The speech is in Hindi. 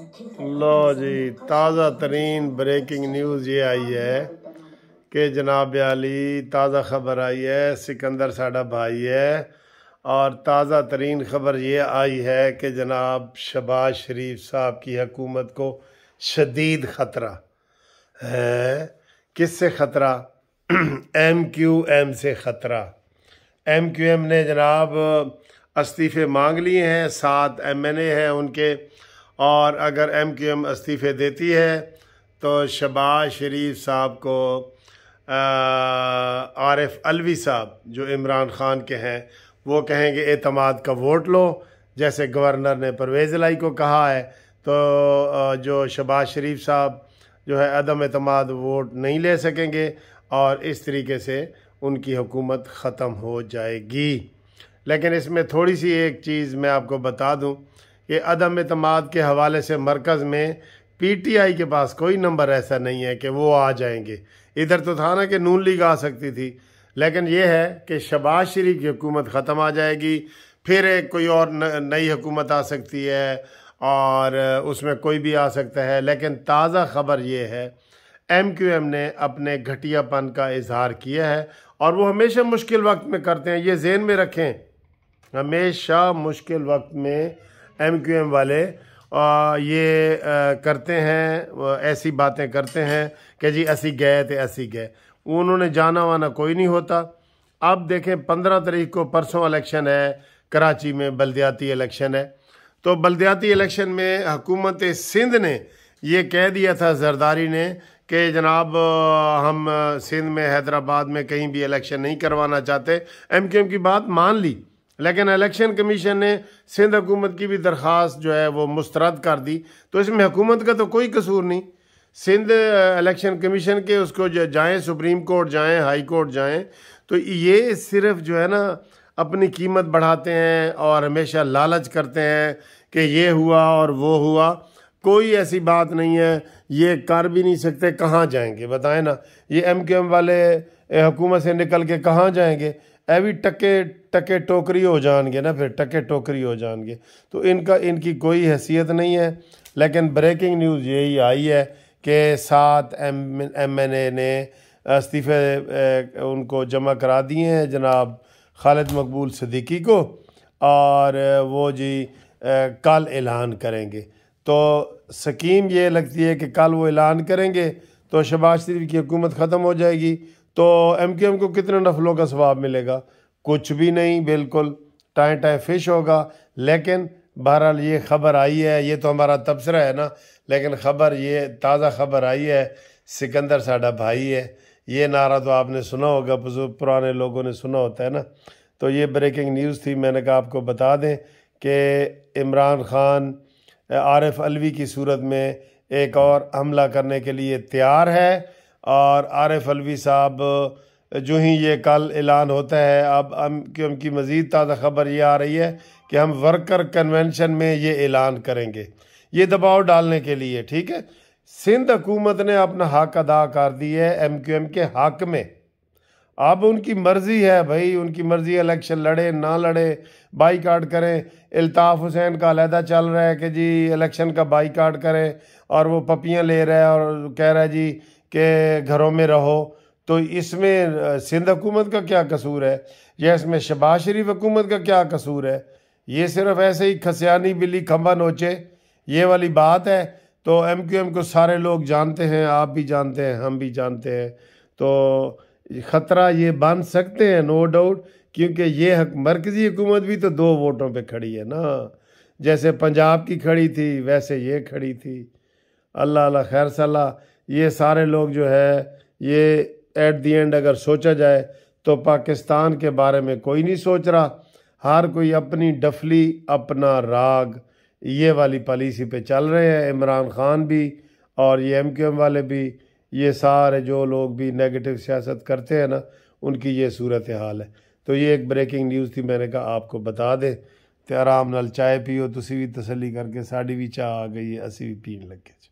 लो जी ताज़ा तरीन ब्रेकिंग न्यूज़ ये आई है कि जनाब अली ताज़ा ख़बर आई है सिकंदर साढ़ा भाई है और ताज़ा तरीन ख़बर ये आई है कि जनाब शबाज शरीफ साहब की हकूमत को शदीद ख़तरा है किस से ख़तरा एम क्यू एम से ख़तरा एम क्यू एम ने जनाब इस्तीफ़े मांग लिए हैं सात एम एन ए हैं उनके और अगर एम क्यू एम इस्तीफ़े देती है तो शबाज शरीफ साहब को आर एफ अलवी साहब जो इमरान ख़ान के हैं वो कहेंगे एतमाद का वोट लो जैसे गवर्नर ने परवेज़ लाई को कहा है तो जो शबाज शरीफ साहब जो है अदम अतमाद वोट नहीं ले सकेंगे और इस तरीके से उनकी हुकूमत ख़त्म हो जाएगी लेकिन इसमें थोड़ी सी एक चीज़ मैं आपको बता दूं कि अदम अतमाद के हवाले से मरकज़ में पी टी आई के पास कोई नंबर ऐसा नहीं है कि वो आ जाएंगे इधर तो था ना कि नून लीग आ सकती थी लेकिन यह है कि शबाज शरीफ की हुकूमत ख़त्म आ जाएगी फिर एक कोई और नई हुकूमत आ सकती है और उसमें कोई भी आ सकता है लेकिन ताज़ा ख़बर ये है एम क्यू एम ने अपने घटियापन का इजहार किया है और वो हमेशा मुश्किल वक्त में करते हैं ये जेन में रखें हमेशा मुश्किल वक्त में एम क्यू एम वाले आ, ये आ, करते हैं ऐसी बातें करते हैं कि जी असी गए थे तो असी गए उन्होंने जाना वाना कोई नहीं होता अब देखें पंद्रह तारीख को परसों इलेक्शन है कराची में बलदियाती इलेक्शन है तो बलदियाती इलेक्शन में हुकूमत सिंध ने ये कह दिया था जरदारी ने कि जनाब हम सिंध में हैदराबाद में कहीं भी इलेक्शन नहीं करवाना चाहते एम की बात मान ली लेकिन इलेक्शन कमीशन ने सिंध हुकूमत की भी दरख्वास्त जो है वो मुस्तरद कर दी तो इसमें हुकूमत का तो कोई कसूर नहीं सिंध इलेक्शन कमीशन के उसको जाएँ सुप्रीम कोर्ट जाएँ हाई कोर्ट जाएँ तो ये सिर्फ जो है ना अपनी कीमत बढ़ाते हैं और हमेशा लालच करते हैं कि ये हुआ और वो हुआ कोई ऐसी बात नहीं है ये कर भी नहीं सकते कहाँ जाएंगे बताएं ना ये एम क्यू एम वाले हुकूमत से निकल के कहाँ जाएंगे ਇਹ ਵੀ टके ਟੱਕੇ ਟੋਕਰੀ ਹੋ ਜਾਣਗੇ ਨਾ ਫਿਰ ਟੱਕੇ ਟੋਕਰੀ ਹੋ ਜਾਣगे तो इनका इनकी कोई हैसियत नहीं है लेकिन ब्रेकिंग न्यूज़ यही आई है कि सात एम एम एन ए ने इस्तीफ़े उनको जमा करा दिए हैं जनाब खालिद मकबूल सदीकी को और वो जी कल ऐलान करेंगे तो स्कीम ये लगती है कि कल वो ऐलान करेंगे तो शहबाज शरीफ की हुकूमत ख़त्म हो जाएगी तो एम क्यू एम को कितने नफलों का स्वाब मिलेगा कुछ भी नहीं बिल्कुल टाए टाए फिश होगा लेकिन बहरहाल ये खबर आई है ये तो हमारा तबसरा है ना लेकिन ख़बर ये ताज़ा खबर आई है सिकंदर साडा भाई है ये नारा तो आपने सुना होगा पुराने लोगों ने सुना होता है ना तो ये ब्रेकिंग न्यूज़ थी मैंने कहा आपको बता दें कि इमरान ख़ान आरिफ अलवी की सूरत में एक और हमला करने के लिए तैयार है और एफ़ अलवी साहब जो ही ये कल ऐलान होता है अब हम की उनकी मज़ीद ताज़ा खबर ये आ रही है कि हम वर्कर कन्वेंशन में ये ऐलान करेंगे ये दबाव डालने के लिए ठीक है सिंध हुकूमत ने अपना हक अदा कर दी है एम क्यू एम के हक में अब उनकी मर्ज़ी है भाई उनकी मर्ज़ी इलेक्शन लड़े ना लड़े बाई काट करें अल्ताफ़ हुसैन का अलहदा चल रहा है कि जी इलेक्शन का बाईकाट करें और वो पपियाँ ले रहा है और कह रहा है जी के घरों में रहो तो इसमें सिंध हुकूमत का क्या कसूर है या इसमें शबाज शरीफ हुकूमत का क्या कसूर है ये सिर्फ ऐसे ही खसियानी बिल्ली खम्बा नोचे ये वाली बात है तो एम क्यू एम को सारे लोग जानते हैं आप भी जानते हैं हम भी जानते हैं तो ख़तरा ये बन सकते हैं नो डाउट क्योंकि ये हक, मरकज़ी हुकूमत भी तो दो वोटों पे खड़ी है ना जैसे पंजाब की खड़ी थी वैसे ये खड़ी थी अल्लाह खैर सलाह ये सारे लोग जो है ये एट दी एंड अगर सोचा जाए तो पाकिस्तान के बारे में कोई नहीं सोच रहा हर कोई अपनी डफली अपना राग ये वाली पॉलिसी पे चल रहे हैं इमरान खान भी और ये एम क्यू एम वाले भी ये सारे जो लोग भी नेगेटिव सियासत करते हैं ना उनकी ये सूरत हाल है तो ये एक ब्रेकिंग न्यूज़ थी मैंने कहा आपको बता दें तो आराम नाल चाय पियो तुम तो भी तसली करके साड़ी भी चाह आ गई है असी भी पीन लगे